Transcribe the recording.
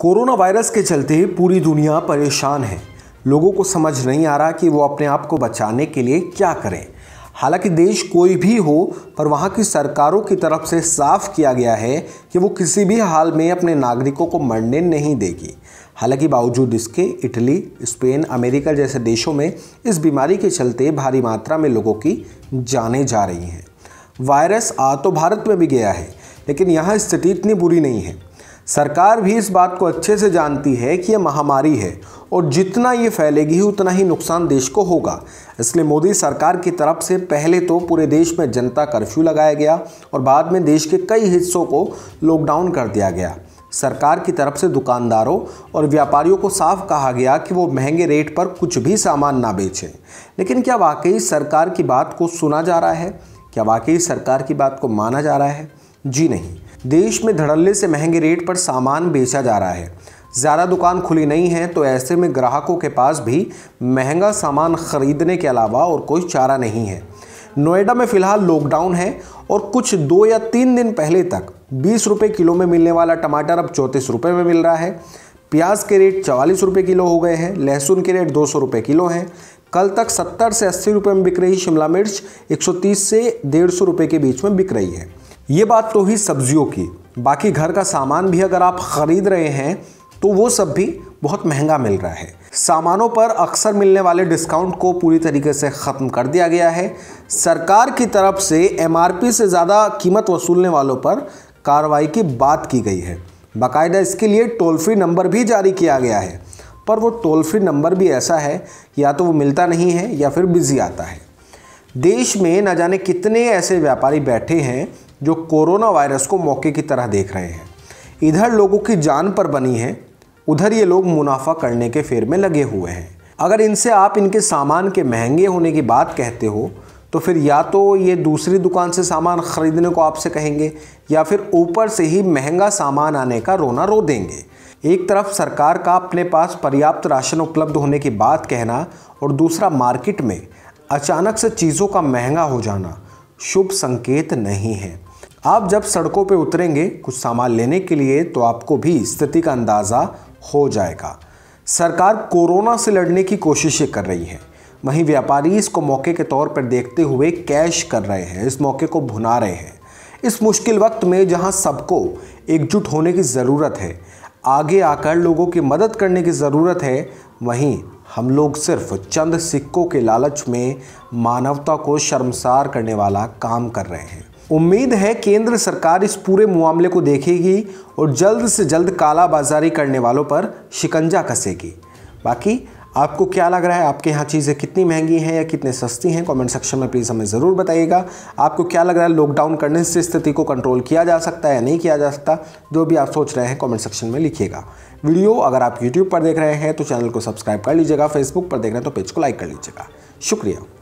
corona virus के चलते पूरी दुनिया परेशान है लोगों को समझ नहीं आ रहा कि वो अपने आप को बचाने के लिए क्या करें हालांकि देश कोई भी हो पर वहाँ की सरकारों की तरफ से साफ किया गया है कि वो किसी भी हाल में अपने नागरिकों को मरने नहीं देगी हालांकि बावजूद इसके इटली स्पेन अमेरिका जैसे देशों में इस बीमारी के चलते भारी मात्रा में लोगों की जाने जा रही हैं वायरस आ तो भारत में भी गया है लेकिन यहाँ स्थिति इतनी बुरी नहीं है सरकार भी इस बात को अच्छे से जानती है कि यह महामारी है और जितना ये फैलेगी उतना ही नुकसान देश को होगा इसलिए मोदी सरकार की तरफ से पहले तो पूरे देश में जनता कर्फ्यू लगाया गया और बाद में देश के कई हिस्सों को लॉकडाउन कर दिया गया सरकार की तरफ से दुकानदारों और व्यापारियों को साफ कहा गया कि वो महंगे रेट पर कुछ भी सामान ना बेचें लेकिन क्या वाकई सरकार की बात को सुना जा रहा है क्या वाकई सरकार की बात को माना जा रहा है जी नहीं देश में धड़ल्ले से महंगे रेट पर सामान बेचा जा रहा है ज़्यादा दुकान खुली नहीं है तो ऐसे में ग्राहकों के पास भी महंगा सामान खरीदने के अलावा और कोई चारा नहीं है नोएडा में फ़िलहाल लॉकडाउन है और कुछ दो या तीन दिन पहले तक बीस रुपये किलो में मिलने वाला टमाटर अब चौंतीस रुपये में मिल रहा है प्याज के रेट चवालीस रुपये किलो हो गए हैं लहसुन के रेट दो सौ रुपये किलो हैं कल तक सत्तर से अस्सी रुपये में बिक रही शिमला मिर्च एक सौ तीस से डेढ़ सौ रुपये के बीच में बिक रही है ये बात तो ही सब्जियों की बाकी घर का सामान भी अगर आप ख़रीद रहे हैं तो वो सब भी बहुत महंगा मिल रहा है सामानों पर अक्सर मिलने वाले डिस्काउंट को पूरी तरीके से ख़त्म कर दिया गया है सरकार की तरफ से एम से ज़्यादा कीमत वसूलने वालों पर कार्रवाई की बात की गई है बाकायदा इसके लिए टोल फ्री नंबर भी जारी किया गया है पर वो टोल फ्री नंबर भी ऐसा है या तो वो मिलता नहीं है या फिर बिज़ी आता है देश में न जाने कितने ऐसे व्यापारी बैठे हैं जो कोरोना वायरस को मौके की तरह देख रहे हैं इधर लोगों की जान पर बनी है उधर ये लोग मुनाफा करने के फेर में लगे हुए हैं अगर इनसे आप इनके सामान के महंगे होने की बात कहते हो तो फिर या तो ये दूसरी दुकान से सामान ख़रीदने को आपसे कहेंगे या फिर ऊपर से ही महंगा सामान आने का रोना रो देंगे एक तरफ सरकार का अपने पास पर्याप्त राशन उपलब्ध होने की बात कहना और दूसरा मार्केट में अचानक से चीज़ों का महंगा हो जाना शुभ संकेत नहीं है आप जब सड़कों पर उतरेंगे कुछ सामान लेने के लिए तो आपको भी स्थिति का अंदाज़ा हो जाएगा सरकार कोरोना से लड़ने की कोशिशें कर रही है वहीं व्यापारी इसको मौके के तौर पर देखते हुए कैश कर रहे हैं इस मौके को भुना रहे हैं इस मुश्किल वक्त में जहां सबको एकजुट होने की ज़रूरत है आगे आकर लोगों की मदद करने की ज़रूरत है वहीं हम लोग सिर्फ चंद सिक्कों के लालच में मानवता को शर्मसार करने वाला काम कर रहे हैं उम्मीद है केंद्र सरकार इस पूरे मामले को देखेगी और जल्द से जल्द कालाबाजारी करने वालों पर शिकंजा कसेगी बाकी आपको क्या लग रहा है आपके यहाँ चीज़ें कितनी महंगी हैं या कितनी सस्ती हैं कमेंट सेक्शन में प्लीज़ हमें ज़रूर बताइएगा आपको क्या लग रहा है लॉकडाउन करने से स्थिति को कंट्रोल किया जा सकता है या नहीं किया जा सकता जो भी आप सोच रहे हैं कमेंट सेक्शन में लिखिएगा वीडियो अगर आप यूट्यूब पर देख रहे हैं तो चैनल को सब्सक्राइब कर लीजिएगा फेसबुक पर देख रहे हैं तो पेज को लाइक कर लीजिएगा शुक्रिया